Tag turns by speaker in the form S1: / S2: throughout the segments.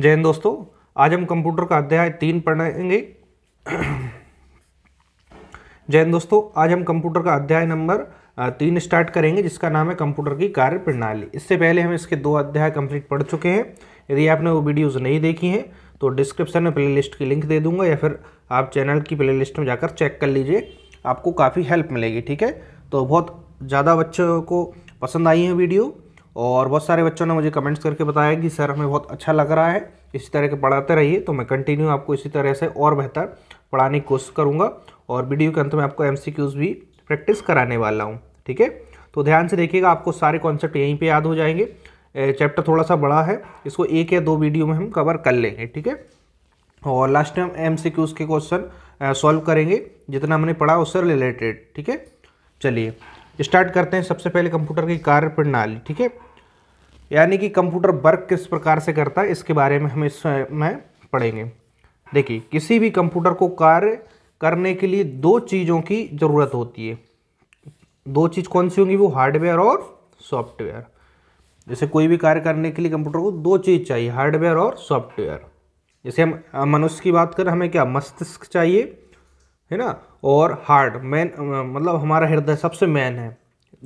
S1: जय हिंद दोस्तों आज हम कंप्यूटर का अध्याय तीन पढ़ेंगे जय हिंद दोस्तों आज हम कंप्यूटर का अध्याय नंबर तीन स्टार्ट करेंगे जिसका नाम है कंप्यूटर की कार्य प्रणाली इससे पहले हम इसके दो अध्याय कंप्लीट पढ़ चुके हैं यदि आपने वो वीडियोज़ नहीं देखी हैं तो डिस्क्रिप्शन में प्लेलिस्ट की लिंक दे दूंगा या फिर आप चैनल की प्ले में जाकर चेक कर लीजिए आपको काफ़ी हेल्प मिलेगी ठीक है तो बहुत ज़्यादा बच्चों को पसंद आई है वीडियो और बहुत सारे बच्चों ने मुझे कमेंट्स करके बताया कि सर हमें बहुत अच्छा लग रहा है इसी तरह के पढ़ाते रहिए तो मैं कंटिन्यू आपको इसी तरह से और बेहतर पढ़ाने की कोशिश करूँगा और वीडियो के अंत में आपको एम भी प्रैक्टिस कराने वाला हूँ ठीक है तो ध्यान से देखिएगा आपको सारे कॉन्सेप्ट यहीं पर याद हो जाएंगे चैप्टर थोड़ा सा बड़ा है इसको एक या दो वीडियो में हम कवर कर लेंगे ठीक है और last time M C Qs के क्वेश्चन सॉल्व करेंगे जितना हमने पढ़ा उससे रिलेटेड ठीक है चलिए स्टार्ट करते हैं सबसे पहले कंप्यूटर की कार्य प्रणाली ठीक है यानी कि कंप्यूटर वर्क किस प्रकार से करता है इसके बारे में हम इस में पढ़ेंगे देखिए किसी भी कंप्यूटर को कार्य करने के लिए दो चीज़ों की ज़रूरत होती है दो चीज़ कौन सी होंगी वो हार्डवेयर और सॉफ्टवेयर जैसे कोई भी कार्य करने के लिए कंप्यूटर को दो चीज़ चाहिए हार्डवेयर और सॉफ्टवेयर जैसे हम मनुष्य की बात करें हमें क्या मस्तिष्क चाहिए है ना और हार्ट मैन मतलब हमारा हृदय सबसे मेन है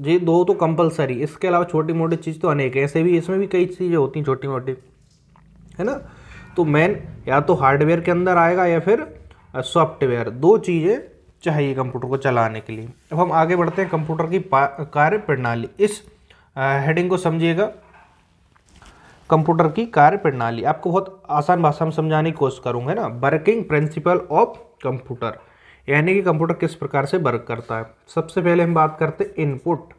S1: ये दो तो कंपलसरी इसके अलावा छोटी मोटी चीज़ तो अनेक है ऐसे भी इसमें भी कई चीज़ें होती हैं छोटी मोटी है ना तो मैन या तो हार्डवेयर के अंदर आएगा या फिर सॉफ्टवेयर दो चीज़ें चाहिए कंप्यूटर को चलाने के लिए अब हम आगे बढ़ते हैं कंप्यूटर की कार्य प्रणाली इस हेडिंग को समझिएगा कंप्यूटर की कार्य प्रणाली आपको बहुत आसान भाषा में समझाने की कोशिश करूँगा ना वर्किंग प्रिंसिपल ऑफ कंप्यूटर यानी कि कंप्यूटर किस प्रकार से वर्क करता है सबसे पहले हम बात करते हैं इनपुट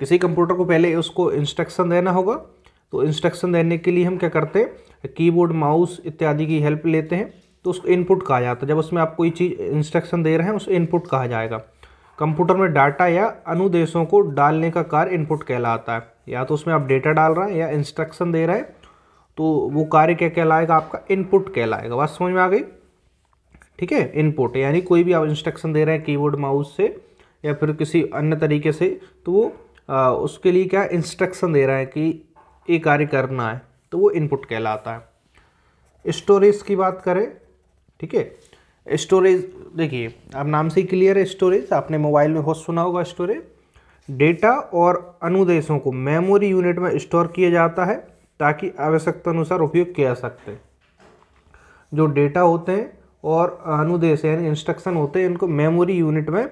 S1: किसी कंप्यूटर को पहले उसको इंस्ट्रक्शन देना होगा तो इंस्ट्रक्शन देने के लिए हम क्या करते हैं कीबोर्ड माउस इत्यादि की हेल्प लेते हैं तो उसको इनपुट कहा जाता है जब उसमें आप कोई चीज़ इंस्ट्रक्शन दे रहे हैं उसको इनपुट कहा जाएगा कंप्यूटर में डाटा या अनुदेशों को डालने का कार्य इनपुट कहलाता है या तो उसमें आप डेटा डाल रहे हैं या इंस्ट्रक्शन दे रहे हैं तो वो कार्य क्या कहलाएगा आपका इनपुट कहलाएगा बात समझ में आ गई ठीक है इनपुट यानी कोई भी आप इंस्ट्रक्शन दे रहे हैं कीबोर्ड माउस से या फिर किसी अन्य तरीके से तो वो आ, उसके लिए क्या इंस्ट्रक्शन दे रहा है कि ये कार्य करना है तो वो इनपुट कहलाता है स्टोरेज की बात करें ठीक है स्टोरेज देखिए अब नाम से ही क्लियर है स्टोरेज आपने मोबाइल में बहुत सुना होगा स्टोरेज डेटा और अनुदेशों को मेमोरी यूनिट में स्टोर किया जाता है ताकि आवश्यकता अनुसार उपयोग किया सकते जो डेटा होते हैं और अनुदेश यानी इंस्ट्रक्शन होते हैं इनको मेमोरी यूनिट में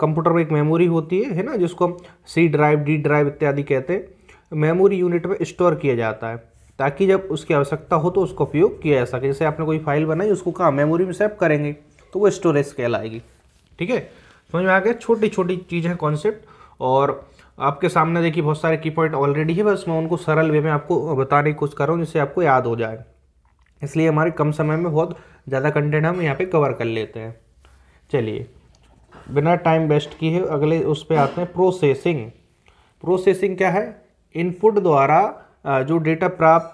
S1: कंप्यूटर में एक मेमोरी होती है है ना जिसको हम सी ड्राइव डी ड्राइव इत्यादि कहते हैं मेमोरी यूनिट में स्टोर किया जाता है ताकि जब उसकी आवश्यकता हो तो उसका उपयोग किया जा सके जैसे आपने कोई फाइल बनाई उसको कहाँ मेमोरी में सेव करेंगे तो वो स्टोरेज कहलाएगी ठीक है समझ में आ गया छोटी छोटी चीज़ें कॉन्सेप्ट और आपके सामने देखिए बहुत सारे की पॉइंट ऑलरेडी है बस मैं उनको सरल वे में आपको बताने की कोशिश कर रहा हूँ जिससे आपको याद हो जाए इसलिए हमारे कम समय में बहुत ज़्यादा कंटेंट हम यहाँ पे कवर कर लेते हैं चलिए बिना टाइम वेस्ट किए अगले उस पर आते हैं प्रोसेसिंग प्रोसेसिंग क्या है इनपुट द्वारा जो डेटा प्राप्त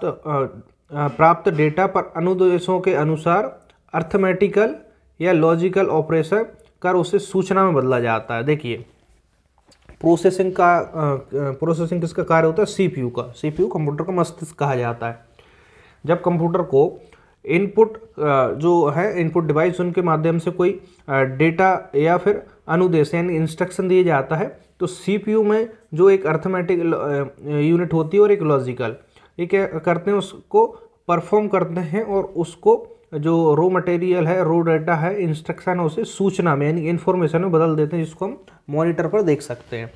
S1: प्राप्त डेटा पर अनुदेशों के अनुसार अर्थमेटिकल या लॉजिकल ऑपरेशन कर उसे सूचना में बदला जाता है देखिए प्रोसेसिंग का प्रोसेसिंग किसका कार्य होता है सीपीयू का सीपीयू कंप्यूटर का मस्तिष्क कहा जाता है जब कंप्यूटर को इनपुट जो है इनपुट डिवाइस उनके माध्यम से कोई डेटा या फिर अनुदेश यानी इंस्ट्रक्शन दिया जाता है तो सीपीयू में जो एक अर्थमेटिक यूनिट होती है और एक लॉजिकल ये क्या करते हैं उसको परफॉर्म करते हैं और उसको जो रो मटेरियल है रो डाटा है इंस्ट्रक्शन है उसे सूचना में यानी इन्फॉर्मेशन में बदल देते हैं जिसको हम मॉनिटर पर देख सकते हैं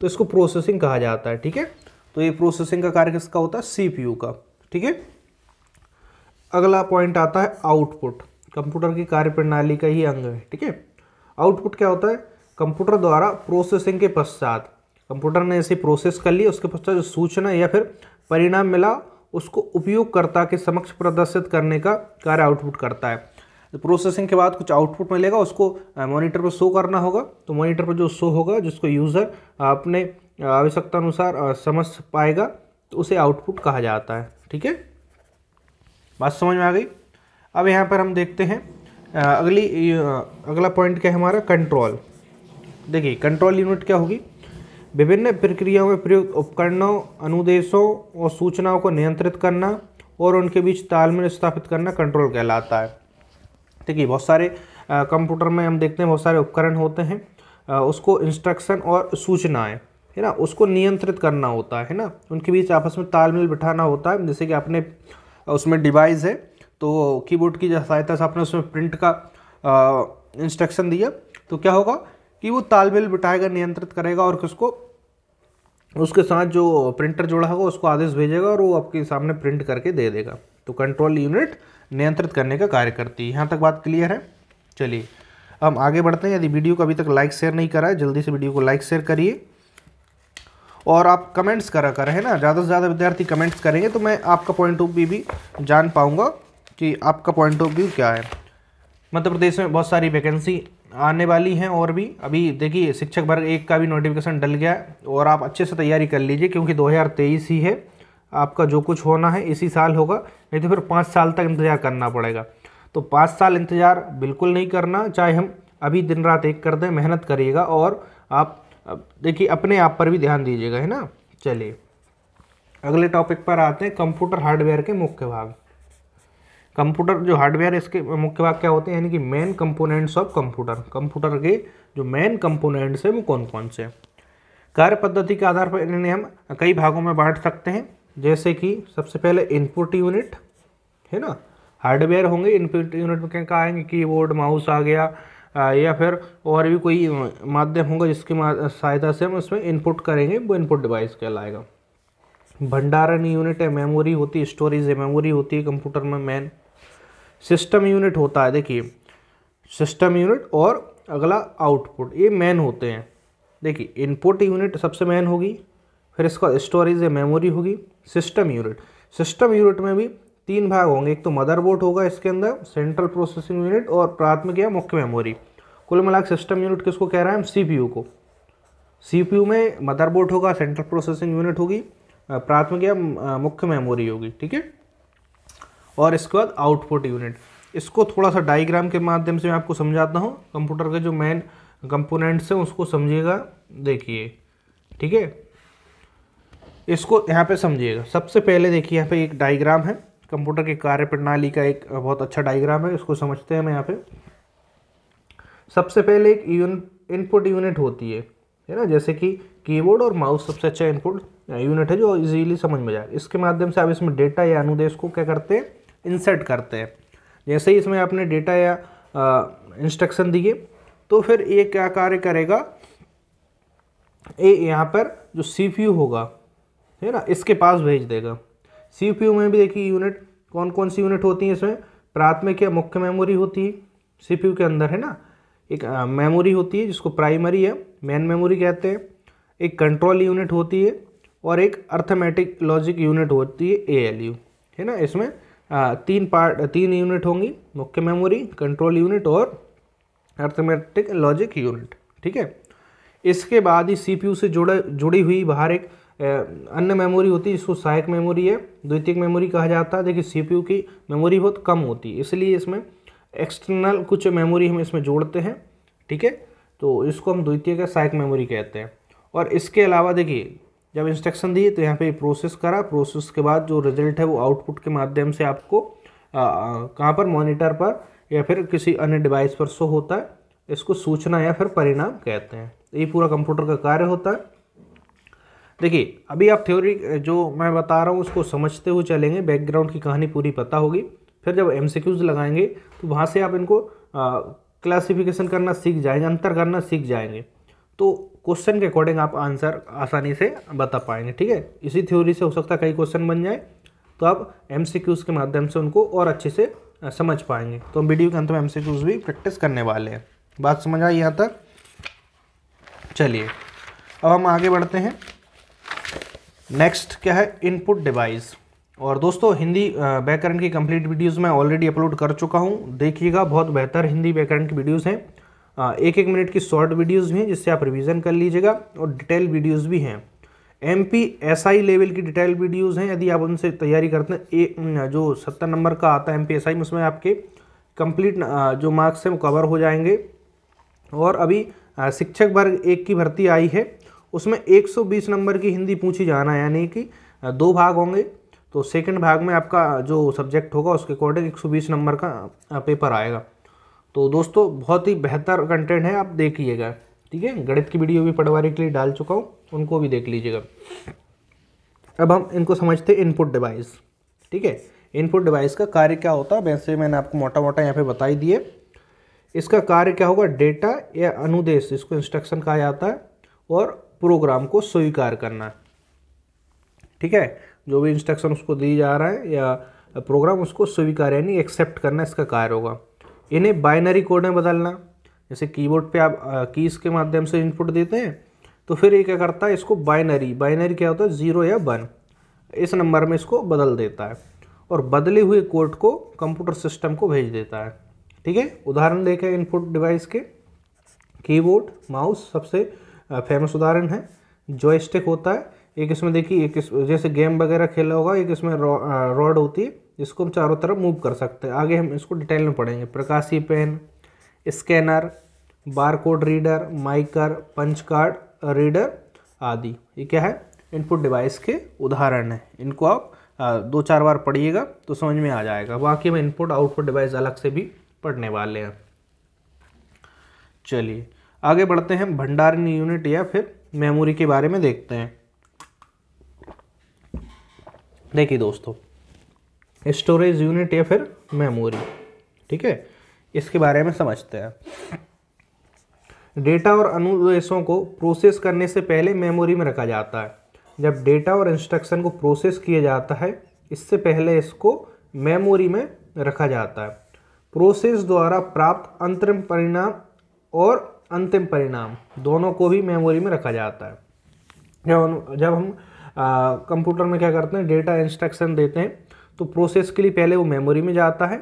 S1: तो इसको प्रोसेसिंग कहा जाता है ठीक है तो ये प्रोसेसिंग का कार्य किसका होता है सी का ठीक है अगला पॉइंट आता है आउटपुट कंप्यूटर की कार्यप्रणाली का ही अंग है ठीक है आउटपुट क्या होता है कंप्यूटर द्वारा प्रोसेसिंग के पश्चात कंप्यूटर ने इसे प्रोसेस कर लिया उसके पश्चात जो सूचना या फिर परिणाम मिला उसको उपयोगकर्ता के समक्ष प्रदर्शित करने का कार्य आउटपुट करता है तो प्रोसेसिंग के बाद कुछ आउटपुट मिलेगा उसको मॉनिटर पर शो करना होगा तो मॉनिटर पर जो शो होगा जिसको यूज़र अपने आवश्यकता अनुसार समझ पाएगा तो उसे आउटपुट कहा जाता है ठीक है बात समझ में आ गई अब यहाँ पर हम देखते हैं अगली अगला पॉइंट क्या है हमारा कंट्रोल देखिए कंट्रोल यूनिट क्या होगी विभिन्न प्रक्रियाओं में प्रयुक्त उपकरणों अनुदेशों और सूचनाओं को नियंत्रित करना और उनके बीच तालमेल स्थापित करना कंट्रोल कहलाता है देखिए बहुत सारे कंप्यूटर में हम देखते हैं बहुत सारे उपकरण होते हैं आ, उसको इंस्ट्रक्शन और सूचनाएँ है ना उसको नियंत्रित करना होता है ना उनके बीच आपस में तालमेल बिठाना होता है जैसे कि आपने उसमें डिवाइस है तो कीबोर्ड की सहायता से आपने उसमें प्रिंट का इंस्ट्रक्शन दिया तो क्या होगा कि वो तालमेल बिठाएगा नियंत्रित करेगा और उसको उसके साथ जो प्रिंटर जोड़ा होगा उसको आदेश भेजेगा और वो आपके सामने प्रिंट करके दे देगा तो कंट्रोल यूनिट नियंत्रित करने का कार्य करती है यहाँ तक बात क्लियर है चलिए हम आगे बढ़ते हैं यदि वीडियो को अभी तक लाइक शेयर नहीं करा है जल्दी से वीडियो को लाइक शेयर करिए और आप कमेंट्स करा कर है ना ज़्यादा से ज़्यादा विद्यार्थी कमेंट्स करेंगे तो मैं आपका पॉइंट ऑफ व्यू भी जान पाऊँगा कि आपका पॉइंट ऑफ व्यू क्या है मध्य प्रदेश में बहुत सारी वैकेंसी आने वाली हैं और भी अभी देखिए शिक्षक वर्ग एक का भी नोटिफिकेशन डल गया और आप अच्छे से तैयारी कर लीजिए क्योंकि 2023 ही है आपका जो कुछ होना है इसी साल होगा नहीं तो फिर पाँच साल तक इंतज़ार करना पड़ेगा तो पाँच साल इंतज़ार बिल्कुल नहीं करना चाहे हम अभी दिन रात एक कर दें मेहनत करिएगा और आप अब देखिए अपने आप पर भी ध्यान दीजिएगा है ना चलिए अगले टॉपिक पर आते हैं कंप्यूटर हार्डवेयर के मुख्य भाग कंप्यूटर जो हार्डवेयर इसके मुख्य भाग क्या होते हैं यानी कि main components of computer computer के जो मेन कंपोनेंट्स हैं वो कौन कौन से कार्य पद्धति के आधार पर इन्हें हम कई भागों में बांट सकते हैं जैसे कि सबसे पहले इनपुट यूनिट है ना हार्डवेयर होंगे इनपुट यूनिट में क्या आएंगे कीबोर्ड माउस आ गया या फिर और भी कोई माध्यम होगा जिसकी सहायता से हम उसमें इनपुट करेंगे वो इनपुट डिवाइस कहलाएगा भंडारण यूनिट है मेमोरी होती है स्टोरेज है मेमोरी होती है कंप्यूटर में मेन सिस्टम यूनिट होता है देखिए सिस्टम यूनिट और अगला आउटपुट ये मेन होते हैं देखिए इनपुट यूनिट सबसे मेन होगी फिर इसका स्टोरेज या मेमोरी होगी सिस्टम यूनिट सिस्टम यूनिट में भी तीन भाग होंगे एक तो मदरबोर्ड होगा इसके अंदर सेंट्रल प्रोसेसिंग यूनिट और प्राथमिक या मुख्य मेमोरी कुल मिलाकर सिस्टम यूनिट किसको कह रहे हैं हम सीपीयू को सीपीयू में मदरबोर्ड होगा सेंट्रल प्रोसेसिंग यूनिट होगी प्राथमिक या मुख्य मेमोरी होगी ठीक है और इसके बाद आउटपुट यूनिट इसको थोड़ा सा डायग्राम के माध्यम से मैं आपको समझाता हूँ कंप्यूटर के जो मेन कंपोनेंट्स हैं उसको समझिएगा देखिए ठीक है इसको यहाँ पे समझिएगा सबसे पहले देखिए यहाँ पे एक डायग्राम है कंप्यूटर की कार्य प्रणाली का एक बहुत अच्छा डायग्राम है इसको समझते हैं हम यहाँ पे सबसे पहले एक इनपुट यूनिट होती है है ना जैसे कि कीबोर्ड और माउस सबसे अच्छा इनपुट यूनिट है जो इजीली समझ में जाए इसके माध्यम से आप इसमें डेटा या अनुदेश को क्या करते हैं इंसर्ट करते हैं जैसे ही इसमें आपने डेटा या इंस्ट्रक्शन दिए तो फिर ये क्या कार्य करेगा ये यहाँ पर जो सी होगा है ना इसके पास भेज देगा सी में भी देखिए यूनिट कौन कौन सी यूनिट होती है इसमें प्राथमिक या मुख्य मेमोरी होती है सी के अंदर है ना एक मेमोरी होती है जिसको प्राइमरी या मेन मेमोरी कहते हैं एक कंट्रोल यूनिट होती है और एक अर्थमेटिक लॉजिक यूनिट होती है ए है ना इसमें आ, तीन पार्ट तीन यूनिट होंगी मुख्य मेमोरी कंट्रोल यूनिट और अर्थमेटिक लॉजिक यूनिट ठीक है इसके बाद ही सीपीयू से जुड़ा जुड़ी हुई बाहर एक अन्य मेमोरी होती है इसको सहायक मेमोरी है द्वितीय मेमोरी कहा जाता है देखिए सीपीयू की मेमोरी बहुत कम होती है इसलिए इसमें एक्सटर्नल कुछ मेमोरी हम इसमें जोड़ते हैं ठीक है तो इसको हम द्वितीय का सहायक मेमोरी कहते हैं और इसके अलावा देखिए जब इंस्ट्रक्शन दिए तो यहाँ पे प्रोसेस करा प्रोसेस के बाद जो रिजल्ट है वो आउटपुट के माध्यम से आपको कहाँ पर मॉनिटर पर या फिर किसी अन्य डिवाइस पर शो होता है इसको सूचना या फिर परिणाम कहते हैं ये पूरा कंप्यूटर का कार्य होता है देखिए अभी आप थ्योरी जो मैं बता रहा हूँ उसको समझते हुए चलेंगे बैकग्राउंड की कहानी पूरी पता होगी फिर जब एम लगाएंगे तो वहाँ से आप इनको क्लासिफिकेशन करना सीख जाएंगे अंतर करना सीख जाएंगे तो क्वेश्चन के अकॉर्डिंग आप आंसर आसानी से बता पाएंगे ठीक है इसी थ्योरी से हो सकता है कई क्वेश्चन बन जाए तो आप एम के माध्यम से उनको और अच्छे से समझ पाएंगे तो हम वीडियो के अंत में एम भी प्रैक्टिस करने वाले हैं बात समझ आई यहाँ तक चलिए अब हम आगे बढ़ते हैं नेक्स्ट क्या है इनपुट डिवाइस और दोस्तों हिंदी व्याकरण की कंप्लीट वीडियोस मैं ऑलरेडी अपलोड कर चुका हूं देखिएगा बहुत बेहतर हिंदी व्याकरण की वीडियोस हैं एक एक मिनट की शॉर्ट वीडियोस भी हैं जिससे आप रिवीजन कर लीजिएगा और डिटेल वीडियोस भी हैं M P S I level की डिटेल वीडियोस हैं यदि आप उनसे तैयारी करते हैं ए जो सत्तर नंबर का आता है एम पी एस आई उसमें आपके कम्प्लीट जो मार्क्स हैं वो कवर हो जाएंगे और अभी शिक्षक वर्ग एक की भर्ती आई है उसमें 120 नंबर की हिंदी पूछी जाना यानी कि दो भाग होंगे तो सेकंड भाग में आपका जो सब्जेक्ट होगा उसके अकॉर्डिंग 120 नंबर का पेपर आएगा तो दोस्तों बहुत ही बेहतर कंटेंट है आप देखिएगा ठीक है गणित की वीडियो भी पढ़वाने के लिए डाल चुका हूँ उनको भी देख लीजिएगा अब हम इनको समझते हैं इनपुट डिवाइस ठीक है इनपुट डिवाइस का कार्य क्या होता है वैसे मैंने आपको मोटा मोटा यहाँ पे बताई दिए इसका कार्य क्या होगा डेटा या अनुदेश इसको इंस्ट्रक्शन कहा जाता है और प्रोग्राम को स्वीकार करना ठीक है जो भी इंस्ट्रक्शन उसको दी जा रहा है या प्रोग्राम उसको स्वीकार यानी एक्सेप्ट करना इसका कार्य होगा इन्हें बाइनरी कोड में बदलना जैसे कीबोर्ड पे आप कीज़ के माध्यम से इनपुट देते हैं तो फिर ये क्या करता है इसको बाइनरी बाइनरी क्या होता है ज़ीरो या वन इस नंबर में इसको बदल देता है और बदले हुए कोड को कंप्यूटर सिस्टम को भेज देता है ठीक है उदाहरण देखें इनपुट डिवाइस के कीबोर्ड माउस सबसे फेमस उदाहरण है जॉयस्टिक होता है एक इसमें देखिए एक इस जैसे गेम वगैरह खेला होगा एक इसमें रॉड होती है इसको हम चारों तरफ मूव कर सकते हैं आगे हम इसको डिटेल में पढ़ेंगे प्रकाशी pen scanner barcode reader MICR punch card reader आदि ये क्या है इनपुट डिवाइस के उदाहरण हैं इनको आप दो चार बार पढ़िएगा तो समझ में आ जाएगा बाकी हम इनपुट आउटपुट डिवाइस अलग से भी पढ़ने वाले हैं चलिए आगे बढ़ते हैं भंडारण यूनिट या फिर मेमोरी के बारे में देखते हैं देखिए दोस्तों स्टोरेज यूनिट या फिर मेमोरी ठीक है इसके बारे में समझते हैं डेटा और अनुदेशों को प्रोसेस करने से पहले मेमोरी में रखा जाता है जब डेटा और इंस्ट्रक्शन को प्रोसेस किया जाता है इससे पहले इसको मेमोरी में रखा जाता है प्रोसेस द्वारा प्राप्त अंतरिम परिणाम और अंतिम परिणाम दोनों को ही मेमोरी में रखा जाता है जब हम जब हम कंप्यूटर में क्या करते हैं डेटा इंस्ट्रक्शन देते हैं तो प्रोसेस के लिए पहले वो मेमोरी में जाता है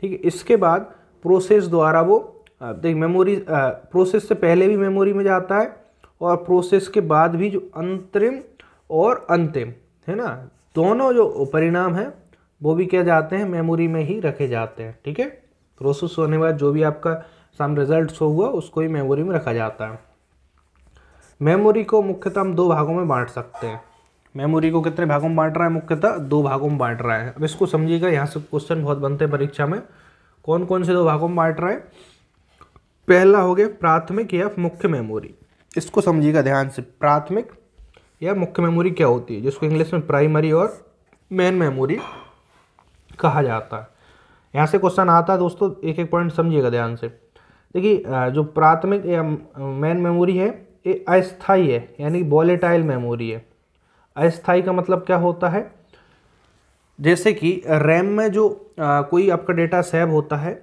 S1: ठीक है इसके बाद प्रोसेस द्वारा वो देख मेमोरी प्रोसेस से पहले भी मेमोरी में जाता है और प्रोसेस के बाद भी जो अंतरिम और अंतिम है ना दोनों जो परिणाम हैं वो भी क्या जाते हैं मेमोरी में ही रखे जाते हैं ठीक है प्रोसेस होने के बाद जो भी आपका सम रिजल्ट शो हुआ उसको ही मेमोरी में रखा जाता है मेमोरी को मुख्यतः हम दो भागों में बांट सकते हैं मेमोरी को कितने भागों में बांट रहा है मुख्यतः दो भागों में बांट रहा है अब इसको समझिएगा यहाँ से क्वेश्चन बहुत बनते हैं परीक्षा में कौन कौन से दो भागों में बांट रहा है पहला हो गया प्राथमिक या मुख्य मेमोरी इसको समझिएगा ध्यान से प्राथमिक या मुख्य मेमोरी क्या होती है जिसको इंग्लिश में प्राइमरी और मेन मेमोरी कहा जाता है यहाँ से क्वेश्चन आता है दोस्तों एक एक पॉइंट समझिएगा ध्यान से देखिए जो प्राथमिक या मेन मेमोरी है ये अस्थाई है यानी वॉलेटाइल मेमोरी है अस्थाई का मतलब क्या होता है जैसे कि रैम में जो आ, कोई आपका डेटा सेव होता है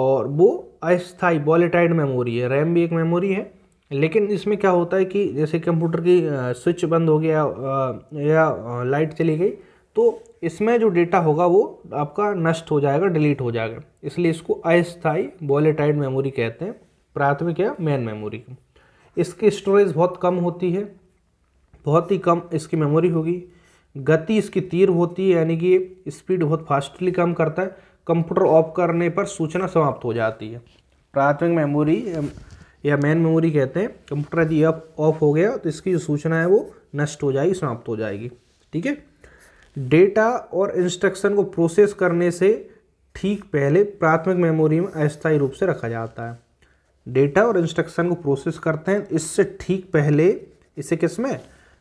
S1: और वो अस्थाई वॉलेटाइल मेमोरी है रैम भी एक मेमोरी है लेकिन इसमें क्या होता है कि जैसे कंप्यूटर की स्विच बंद हो गया या लाइट चली गई तो इसमें जो डेटा होगा वो आपका नष्ट हो जाएगा डिलीट हो जाएगा इसलिए इसको अस्थाई वॉलेटाइड मेमोरी कहते हैं प्राथमिक या मेन मेमोरी इसकी स्टोरेज बहुत कम होती है बहुत ही कम इसकी मेमोरी होगी गति इसकी तीर होती है यानी कि स्पीड बहुत फास्टली कम करता है कंप्यूटर ऑफ करने पर सूचना समाप्त हो जाती है प्राथमिक मेमोरी या मेन मेमोरी कहते हैं कंप्यूटर यदि ऑफ हो गया तो इसकी जो सूचना है वो नष्ट हो जाएगी समाप्त हो जाएगी ठीक है डेटा और इंस्ट्रक्शन को प्रोसेस करने से ठीक पहले प्राथमिक मेमोरी में अस्थायी रूप से रखा जाता है डेटा और इंस्ट्रक्शन को प्रोसेस करते हैं इससे ठीक पहले इसे किस में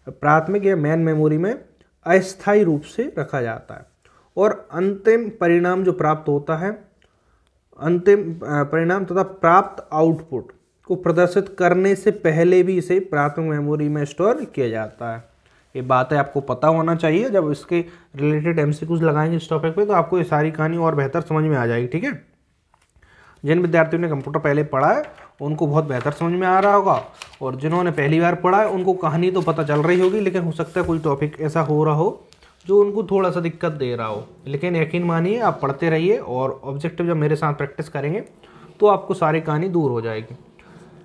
S1: प्राथमिक या मेन मेमोरी में अस्थायी रूप से रखा जाता है और अंतिम परिणाम जो प्राप्त होता है अंतिम परिणाम तथा प्राप्त आउटपुट को प्रदर्शित करने से पहले भी इसे प्राथमिक मेमोरी में स्टोर किया जाता है ये बात है आपको पता होना चाहिए जब इसके रिलेटेड एम लगाएंगे इस टॉपिक पर तो आपको ये सारी कहानी और बेहतर समझ में आ जाएगी ठीक है जिन विद्यार्थियों ने कंप्यूटर पहले पढ़ा है उनको बहुत बेहतर समझ में आ रहा होगा और जिन्होंने पहली बार पढ़ा है उनको कहानी तो पता चल रही होगी लेकिन हो सकता है कोई टॉपिक ऐसा हो रहा हो जो उनको थोड़ा सा दिक्कत दे रहा हो लेकिन यकीन मानिए आप पढ़ते रहिए और ऑब्जेक्टिव जब मेरे साथ प्रैक्टिस करेंगे तो आपको सारी कहानी दूर हो जाएगी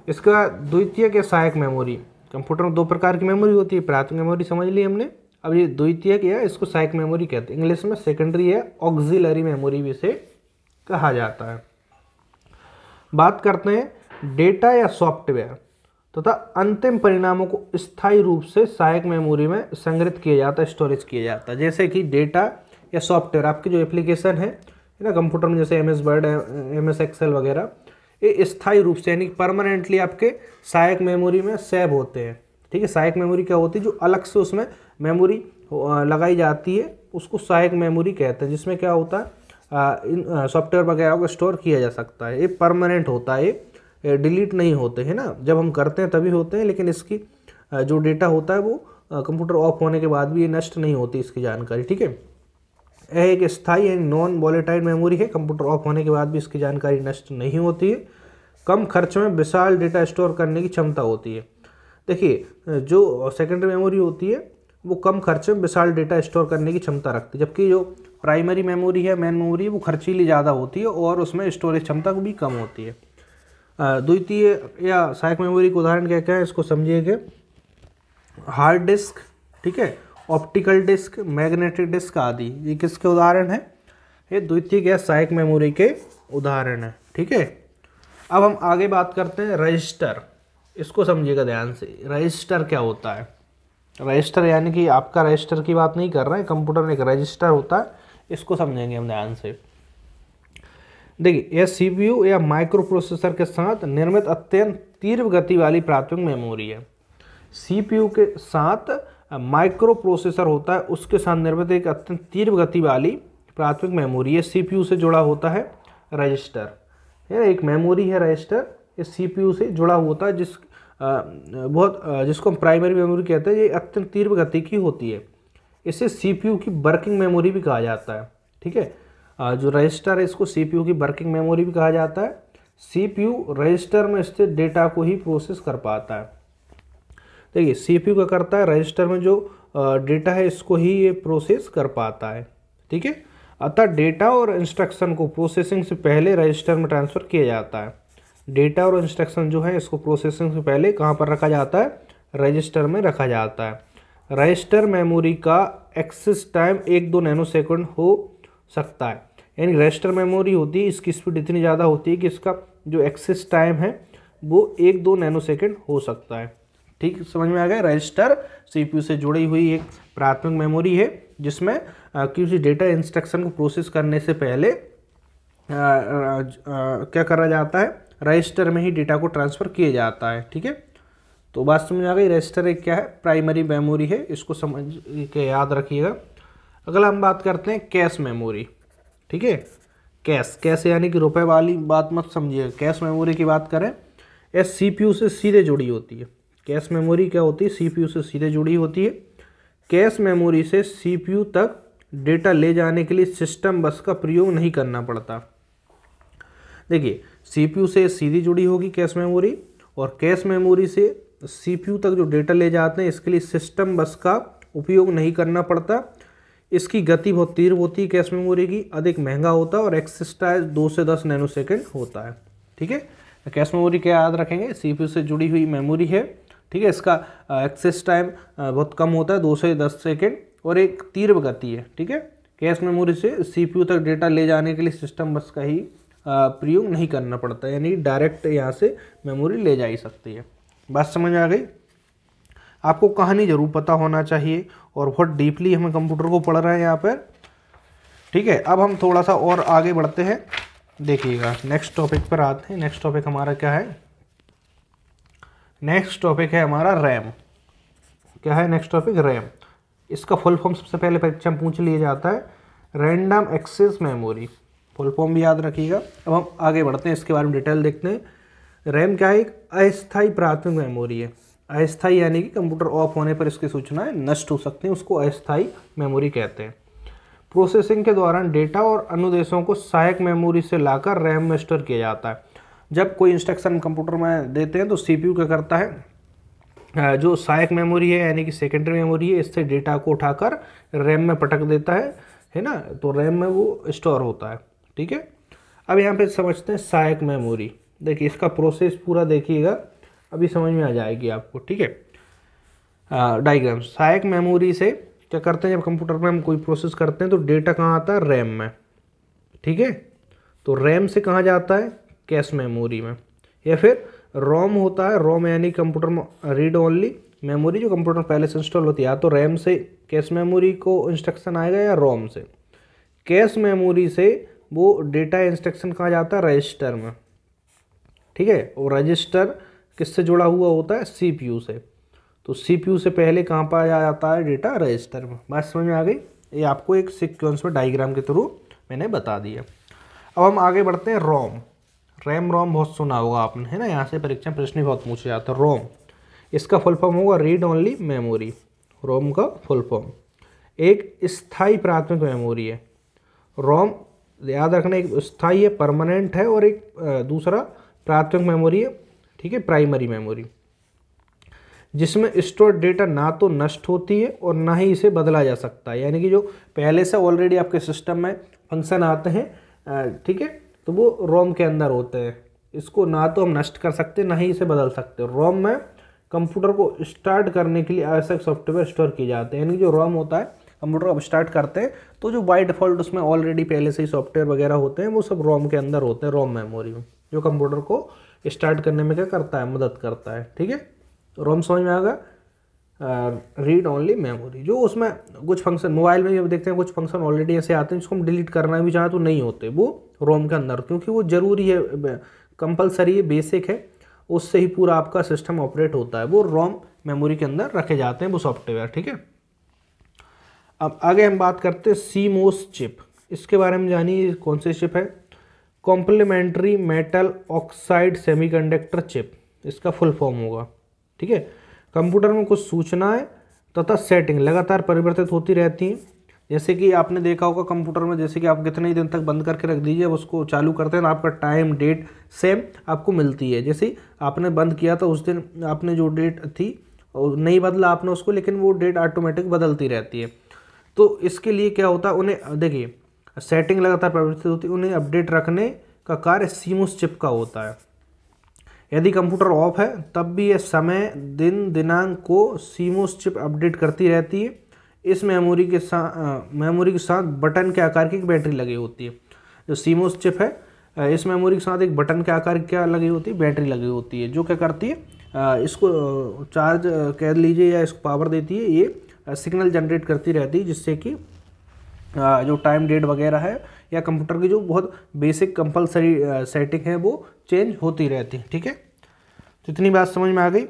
S1: इसका द्वितीय के सहायक मेमोरी कंप्यूटर में दो प्रकार की मेमोरी होती है प्राथमिक मेमोरी समझ ली हमने अब ये द्वितीय या इसको साइक मेमोरी कहते हैं इंग्लिश में सेकेंडरी या ऑक्जिलरी मेमोरी भी इसे कहा जाता है बात करते हैं डेटा या सॉफ्टवेयर तथा तो अंतिम परिणामों को स्थायी रूप से सहायक मेमोरी में संग्रहित किया जाता है स्टोरेज किया जाता है जैसे कि डेटा या सॉफ्टवेयर आपकी जो एप्लीकेशन है ना कंप्यूटर में जैसे M S Word M S Excel वगैरह ये स्थायी रूप से यानी परमानेंटली आपके सहायक मेमोरी में सेव होते हैं ठीक है सहायक मेमोरी क्या होती है जो अलग से उसमें मेमोरी लगाई जाती है उसको सहायक मेमोरी कहते हैं जिसमें क्या होता है इन सॉफ्टवेयर वगैरह को स्टोर किया जा सकता है ये परमानेंट होता है ये डिलीट नहीं होते हैं ना जब हम करते हैं तभी होते हैं लेकिन इसकी जो डेटा होता है वो कंप्यूटर ऑफ होने के बाद भी ये नष्ट नहीं होती इसकी जानकारी ठीक है यह एक स्थायी एंड नॉन वॉलेटाइल मेमोरी है कंप्यूटर ऑफ होने के बाद भी इसकी जानकारी नष्ट नहीं होती है कम खर्च में विशाल डेटा स्टोर करने की क्षमता होती है देखिए जो सेकेंडरी मेमोरी होती है वो कम खर्च में विशाल डेटा स्टोर करने की क्षमता रखती है जबकि जो प्राइमरी मेमोरी है मेन मेमोरी वो खर्चीली ज़्यादा होती है और उसमें स्टोरेज क्षमता भी कम होती है द्वितीय या सहायक मेमोरी का उदाहरण क्या क्या है इसको समझिएगा हार्ड डिस्क ठीक है ऑप्टिकल डिस्क मैग्नेटिक डिस्क आदि ये किसके उदाहरण है ये द्वितीय गैस सहायक मेमोरी के उदाहरण है ठीक है अब हम आगे बात करते हैं रजिस्टर इसको समझिएगा ध्यान से रजिस्टर क्या होता है रजिस्टर यानी कि आपका रजिस्टर की बात नहीं कर रहे हैं कंप्यूटर में एक रजिस्टर होता है इसको समझेंगे हम ध्यान से देखिए यह सीपीयू या माइक्रो प्रोसेसर के साथ निर्मित अत्यंत तीव्र गति वाली प्राथमिक मेमोरी है सीपीयू के साथ माइक्रो प्रोसेसर होता है उसके साथ निर्मित एक अत्यंत तीव्र गति वाली प्राथमिक मेमोरी है सी से जुड़ा होता है रजिस्टर है एक मेमोरी है रजिस्टर ये सी से जुड़ा होता है जिस बहुत जिसको हम प्राइमरी मेमोरी कहते हैं ये अत्यंत तीव्र गति की होती है इसे सी की वर्किंग मेमोरी भी कहा जाता है ठीक है जो रजिस्टर है इसको सी की वर्किंग मेमोरी भी कहा जाता है सी रजिस्टर में स्थित डेटा को ही प्रोसेस कर पाता है देखिए सीपीयू क्या करता है रजिस्टर में जो डेटा है इसको ही ये प्रोसेस कर पाता है ठीक है अतः डेटा और इंस्ट्रक्शन को प्रोसेसिंग से पहले रजिस्टर में ट्रांसफ़र किया जाता है डेटा और इंस्ट्रक्शन जो है इसको प्रोसेसिंग से पहले कहाँ पर रखा जाता है रजिस्टर में रखा जाता है रजिस्टर मेमोरी का एक्सेस टाइम एक दो नैनो सेकंड हो सकता है यानी रजिस्टर मेमोरी होती है इसकी स्पीड इतनी ज़्यादा होती है कि इसका जो एक्सेस टाइम है वो एक दो नैनो सेकेंड हो सकता है ठीक समझ में आ गया रजिस्टर सीपीयू से जुड़ी हुई एक प्राथमिक मेमोरी है जिसमें किसी डेटा इंस्ट्रक्शन को प्रोसेस करने से पहले आ, आ, आ, क्या करा जाता है रजिस्टर में ही डेटा को ट्रांसफ़र किया जाता है ठीक है तो बात समझ आ गई रजिस्टर एक क्या है प्राइमरी मेमोरी है इसको समझ के याद रखिएगा अगला हम बात करते हैं कैश मेमोरी ठीक है कैश कैश यानी कि रुपए वाली बात मत समझिएगा कैश मेमोरी की बात करें एस सी पी यू से सीधे जुड़ी होती है कैश मेमोरी क्या होती है सीपीयू से सीधे जुड़ी होती है कैश मेमोरी से सीपीयू तक डेटा ले जाने के लिए सिस्टम बस का प्रयोग नहीं करना पड़ता देखिए सीपीयू से सीधी जुड़ी होगी कैश मेमोरी और कैश मेमोरी से सीपीयू तक जो डेटा ले जाते हैं इसके लिए सिस्टम बस का उपयोग नहीं करना पड़ता इसकी गति बहुत तीव्र होती है कैश मेमोरी की अधिक महंगा होता है और एक्सेस टाइम दो से दस नैनो सेकेंड होता है ठीक है तो कैश मेमोरी क्या याद रखेंगे सीपीयू से जुड़ी हुई मेमोरी है ठीक है इसका एक्सेस टाइम बहुत कम होता है दो से दस सेकेंड और एक तीव्र गति है ठीक है कैश मेमोरी से सीपीयू तक डेटा ले जाने के लिए सिस्टम बस का ही प्रयोग नहीं करना पड़ता यानी डायरेक्ट यहाँ से मेमोरी ले जा ही सकती है बात समझ आ गई आपको कहानी ज़रूर पता होना चाहिए और बहुत डीपली हमें कंप्यूटर को पढ़ रहे हैं यहाँ पर ठीक है अब हम थोड़ा सा और आगे बढ़ते हैं देखिएगा नेक्स्ट टॉपिक पर आते हैं नेक्स्ट टॉपिक हमारा क्या है नेक्स्ट टॉपिक है हमारा रैम क्या है नेक्स्ट टॉपिक रैम इसका फुल फॉर्म सबसे पहले परीक्षा में पूछ लिया जाता है random access memory full form भी याद रखिएगा अब हम आगे बढ़ते हैं इसके बारे में डिटेल देखते हैं रैम क्या है एक अस्थायी प्राथमिक मेमोरी है अस्थायी यानी कि कंप्यूटर ऑफ होने पर इसकी सूचनाएं नष्ट हो सकती हैं उसको अस्थायी मेमोरी कहते हैं प्रोसेसिंग के दौरान डेटा और अनुदेशों को सहायक मेमोरी से लाकर रैम में स्टोर किया जाता है जब कोई इंस्ट्रक्शन कंप्यूटर में देते हैं तो सीपीयू क्या करता है जो सहायक मेमोरी है यानी कि सेकेंडरी मेमोरी है इससे डेटा को उठाकर रैम में पटक देता है है ना तो रैम में वो स्टोर होता है ठीक है अब यहाँ पे समझते हैं सहायक मेमोरी देखिए इसका प्रोसेस पूरा देखिएगा अभी समझ में आ जाएगी आपको ठीक है डाइग्राम सहायक मेमोरी से क्या करते हैं जब कंप्यूटर में हम कोई प्रोसेस करते हैं तो डेटा कहाँ आता है रैम में ठीक है तो रैम से कहाँ जाता है कैश मेमोरी में या फिर रोम होता है रोम यानी कंप्यूटर रीड ओनली मेमोरी जो कंप्यूटर पहले से इंस्टॉल होती है या तो रैम से कैश मेमोरी को इंस्ट्रक्शन आएगा या रोम से कैश मेमोरी से वो डेटा इंस्ट्रक्शन कहाँ जाता है रजिस्टर में ठीक है और रजिस्टर किससे जुड़ा हुआ होता है सीपीयू से तो सीपीयू से पहले कहाँ पर आ जाता है डेटा रजिस्टर में बात समझ में आ गई ये आपको एक सिक्वेंस में डायग्राम के थ्रू मैंने बता दिया अब हम आगे बढ़ते हैं रोम रैम रोम बहुत सुना होगा आपने है ना यहाँ से परीक्षा प्रश्न बहुत पूछे जाता है रोम इसका फुल फॉर्म होगा रीड ओनली मेमोरी रोम का फुल फॉर्म एक स्थाई प्राथमिक मेमोरी है रोम याद रखना एक स्थाई है परमानेंट है और एक दूसरा प्राथमिक मेमोरी है ठीक है प्राइमरी मेमोरी जिसमें स्टोर डेटा ना तो नष्ट होती है और ना ही इसे बदला जा सकता है यानी कि जो पहले से ऑलरेडी आपके सिस्टम में फंक्शन आते हैं ठीक है तो वो रोम के अंदर होते हैं इसको ना तो हम नष्ट कर सकते ना ही इसे बदल सकते रोम में कंप्यूटर को स्टार्ट करने के लिए आवश्यक सॉफ्टवेयर स्टोर किए जाते हैं यानी जो रोम होता है कंप्यूटर अब स्टार्ट करते हैं तो जो बाई डिफ़ॉल्ट उसमें ऑलरेडी पहले से ही सॉफ्टवेयर वगैरह होते हैं वो सब रोम के अंदर होते हैं रोम मेमोरी में जो कंप्यूटर को स्टार्ट करने में क्या करता है मदद करता है ठीक है रोम समझ में आएगा रीड ओनली मेमोरी जो उसमें कुछ फंक्शन मोबाइल में भी देखते हैं कुछ फंक्शन ऑलरेडी ऐसे आते हैं जिसको हम डिलीट करना भी चाहें तो नहीं होते वो रोम के अंदर क्योंकि वो ज़रूरी है कंपलसरी बेसिक है उससे ही पूरा आपका सिस्टम ऑपरेट होता है वो रोम मेमोरी के अंदर रखे जाते हैं वो सॉफ्टवेयर ठीक है अब आगे हम बात करते हैं सीमोस चिप इसके बारे में जानिए कौन सी चिप है complementary metal oxide semiconductor chip इसका फुल फॉर्म होगा ठीक है कंप्यूटर में कुछ सूचनाएं तथा सेटिंग लगातार परिवर्तित होती रहती हैं जैसे कि आपने देखा होगा कंप्यूटर में जैसे कि आप कितने ही दिन तक बंद करके रख दीजिए उसको चालू करते हैं आपका टाइम डेट सेम आपको मिलती है जैसे आपने बंद किया था उस दिन आपने जो डेट थी नहीं बदला आपने उसको लेकिन वो डेट ऑटोमेटिक बदलती रहती है तो इसके लिए क्या होता है उन्हें देखिए सेटिंग लगातार परिवर्तित होती है उन्हें अपडेट रखने का कार्य सीमोस चिप का होता है यदि कंप्यूटर ऑफ है तब भी यह समय दिन दिनांक को सीमोस चिप अपडेट करती रहती है इस मेमोरी के साथ मेमोरी के साथ बटन के आकार की एक बैटरी लगी होती है जो सीमोस चिप है इस मेमोरी के साथ एक बटन के आकार क्या लगी होती है बैटरी लगी होती है जो क्या करती है इसको चार्ज कह लीजिए या इसको पावर देती है ये सिग्नल जनरेट करती रहती है जिससे कि जो टाइम डेट वगैरह है या कंप्यूटर की जो बहुत बेसिक कंपलसरी सेटिंग है वो चेंज होती रहती है ठीक है तो इतनी बात समझ में आ गई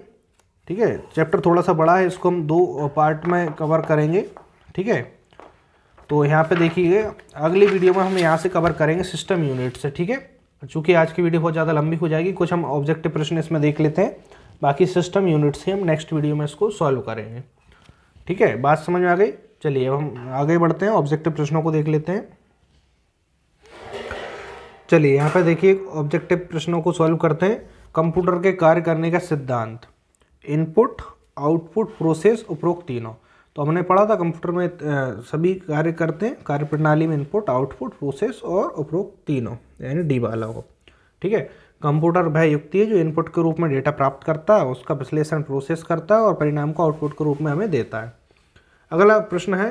S1: ठीक है चैप्टर थोड़ा सा बड़ा है इसको हम दो पार्ट में कवर करेंगे ठीक है तो यहाँ पे देखिए अगली वीडियो में हम यहाँ से कवर करेंगे सिस्टम यूनिट से ठीक है चूँकि आज की वीडियो बहुत ज़्यादा लंबी हो जाएगी कुछ हम ऑब्जेक्टिव प्रश्न इसमें देख लेते हैं बाकी सिस्टम यूनिट से हम नेक्स्ट वीडियो में इसको सॉल्व करेंगे ठीक है बात समझ में आ गई चलिए अब हम आगे बढ़ते हैं ऑब्जेक्टिव प्रश्नों को देख लेते हैं चलिए यहाँ पर देखिए ऑब्जेक्टिव प्रश्नों को सॉल्व करते हैं कंप्यूटर के कार्य करने का सिद्धांत इनपुट आउटपुट प्रोसेस उपरोक्त तीनों तो हमने पढ़ा था कंप्यूटर में सभी कार्य करते हैं कार्य प्रणाली में इनपुट आउटपुट प्रोसेस और उपरोक्त तीनों यानी डी वाला हो ठीक है कंप्यूटर वह युक्ति है जो इनपुट के रूप में डेटा प्राप्त करता है उसका विश्लेषण प्रोसेस करता है और परिणाम को आउटपुट के रूप में हमें देता है अगला प्रश्न है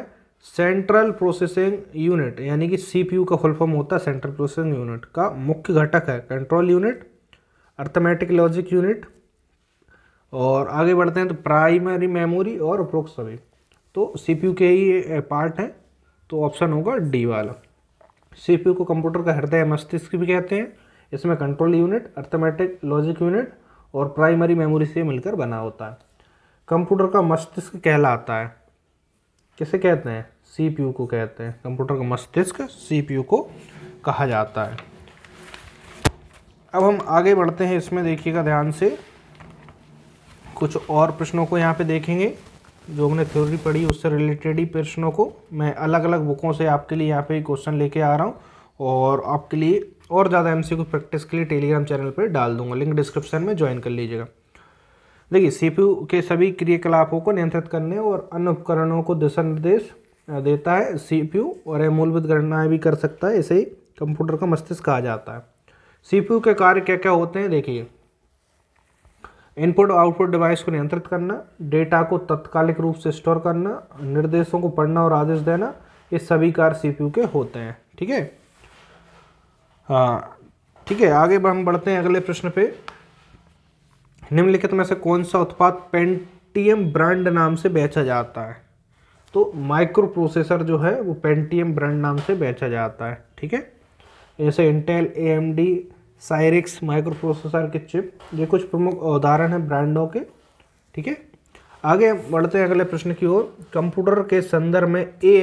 S1: सेंट्रल प्रोसेसिंग यूनिट यानी कि यू का फुल फॉर्म होता है सेंट्रल प्रोसेसिंग यूनिट का मुख्य घटक है control unit arithmetic logic unit और आगे बढ़ते हैं तो प्राइमरी मेमोरी और अप्रोक्स सभी तो सी के ही पार्ट हैं तो ऑप्शन होगा डी वाला सी को कंप्यूटर का हृदय मस्तिष्क भी कहते हैं इसमें control unit arithmetic logic unit और प्राइमरी मेमोरी से मिलकर बना होता है कंप्यूटर का मस्तिष्क कहलाता है किसे कहते हैं सी को कहते हैं कंप्यूटर का मस्तिष्क सी को कहा जाता है अब हम आगे बढ़ते हैं इसमें देखिएगा ध्यान से कुछ और प्रश्नों को यहाँ पे देखेंगे जो हमने थ्योरी पढ़ी उससे रिलेटेड ही प्रश्नों को मैं अलग अलग बुकों से आपके लिए यहाँ पे क्वेश्चन लेके आ रहा हूँ और आपके लिए और ज़्यादा एम सी प्रैक्टिस के लिए टेलीग्राम चैनल पर डाल दूंगा लिंक डिस्क्रिप्शन में ज्वाइन कर लीजिएगा देखिए सी के सभी क्रियाकलापों को नियंत्रित करने और अन्य उपकरणों को दिशा निर्देश देता है सी और यह मूलभूत गणनाएँ भी कर सकता है इसे ही कंप्यूटर का मस्तिष्क कहा जाता है सी के कार्य क्या क्या होते हैं देखिए इनपुट और आउटपुट डिवाइस को नियंत्रित करना डेटा को तत्कालिक रूप से स्टोर करना निर्देशों को पढ़ना और आदेश देना ये सभी कार्य सीपीयू के होते हैं ठीक है हाँ ठीक है आगे हम बढ़ते हैं अगले प्रश्न पे निम्नलिखित में से कौन सा उत्पाद पेंटीएम ब्रांड नाम से बेचा जाता है तो माइक्रो प्रोसेसर जो है वो पेंटीएम ब्रांड नाम से बेचा जाता है ठीक है जैसे Intel A M D Cyrix microprocessor के चिप ये कुछ प्रमुख उदाहरण हैं ब्रांडों के ठीक है आगे बढ़ते हैं अगले प्रश्न की ओर कंप्यूटर के संदर्भ में ए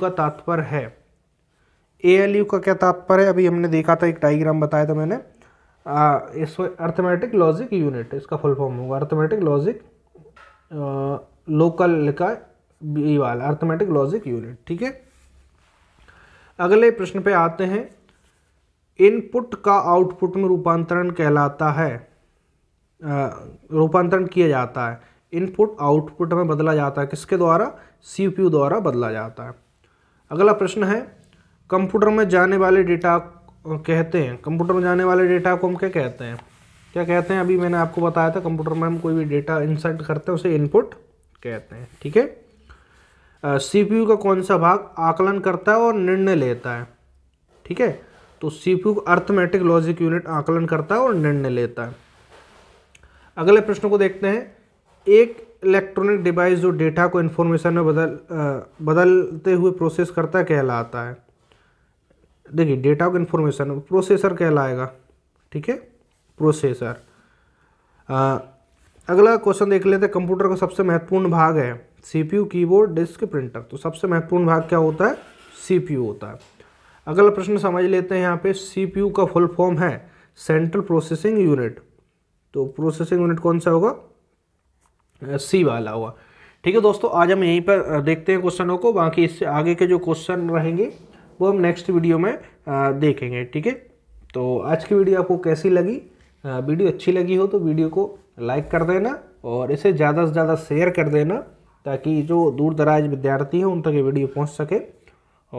S1: का तात्पर्य है ए का क्या तात्पर्य है अभी हमने देखा था एक डाइग्राम बताया था मैंने इस अर्थमेटिक लॉजिक यूनिट इसका फुल फॉर्म होगा अर्थमेटिक लॉजिक लोकल का बी वाला अर्थमेटिक लॉजिक यूनिट ठीक है अगले प्रश्न पे आते हैं इनपुट का आउटपुट में रूपांतरण कहलाता है रूपांतरण किया जाता है इनपुट आउटपुट में बदला जाता है किसके द्वारा सी द्वारा बदला जाता है अगला प्रश्न है कंप्यूटर में जाने वाले डेटा कहते हैं कंप्यूटर में जाने वाले डेटा को हम क्या कहते हैं क्या कहते हैं अभी मैंने आपको बताया था कंप्यूटर में हम कोई भी डेटा इंसर्ट करते हैं उसे इनपुट कहते हैं ठीक है सी का कौन सा भाग आकलन करता है और निर्णय लेता है ठीक है तो सीपीयू अर्थमेटिक लॉजिक यूनिट आकलन करता है और निर्णय लेता है अगले प्रश्न को देखते हैं एक इलेक्ट्रॉनिक डिवाइस जो डेटा को इन्फॉर्मेशन में बदल आ, बदलते हुए प्रोसेस करता कहलाता है देखिए डेटा को इन्फॉर्मेशन प्रोसेसर कहलाएगा ठीक है प्रोसेसर अगला क्वेश्चन देख लेते हैं कंप्यूटर का सबसे महत्वपूर्ण भाग है सीपीयू कीबोर्ड डिस्क प्रिंटर तो सबसे महत्वपूर्ण भाग क्या होता है सीपीयू होता है अगला प्रश्न समझ लेते हैं यहाँ पे सीपीयू का फुल फॉर्म है सेंट्रल प्रोसेसिंग यूनिट तो प्रोसेसिंग यूनिट कौन सा होगा सी वाला होगा ठीक है दोस्तों आज हम यहीं पर देखते हैं क्वेश्चनों को बाकी इससे आगे के जो क्वेश्चन रहेंगे वो हम नेक्स्ट वीडियो में देखेंगे ठीक है तो आज की वीडियो आपको कैसी लगी वीडियो अच्छी लगी हो तो वीडियो को लाइक कर देना और इसे ज़्यादा से ज़्यादा शेयर कर देना ताकि जो दूर दराज विद्यार्थी हैं उन तक ये वीडियो पहुंच सके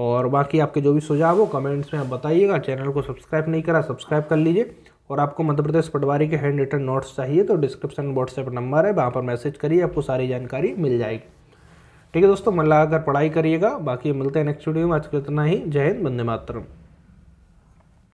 S1: और बाकी आपके जो भी सुझाव हो कमेंट्स में आप बताइएगा चैनल को सब्सक्राइब नहीं करा सब्सक्राइब कर लीजिए और आपको मध्य प्रदेश पटवारी के हैंड रिटर्न नोट्स चाहिए तो डिस्क्रिप्शन व्हाट्सएप नंबर है वहाँ पर मैसेज करिए आपको सारी जानकारी मिल जाएगी ठीक है दोस्तों मन लगाकर पढ़ाई करिएगा बाकी मिलते हैं नेक्स्ट वीडियो में आज के इतना ही जय हिंद बंदे मातरम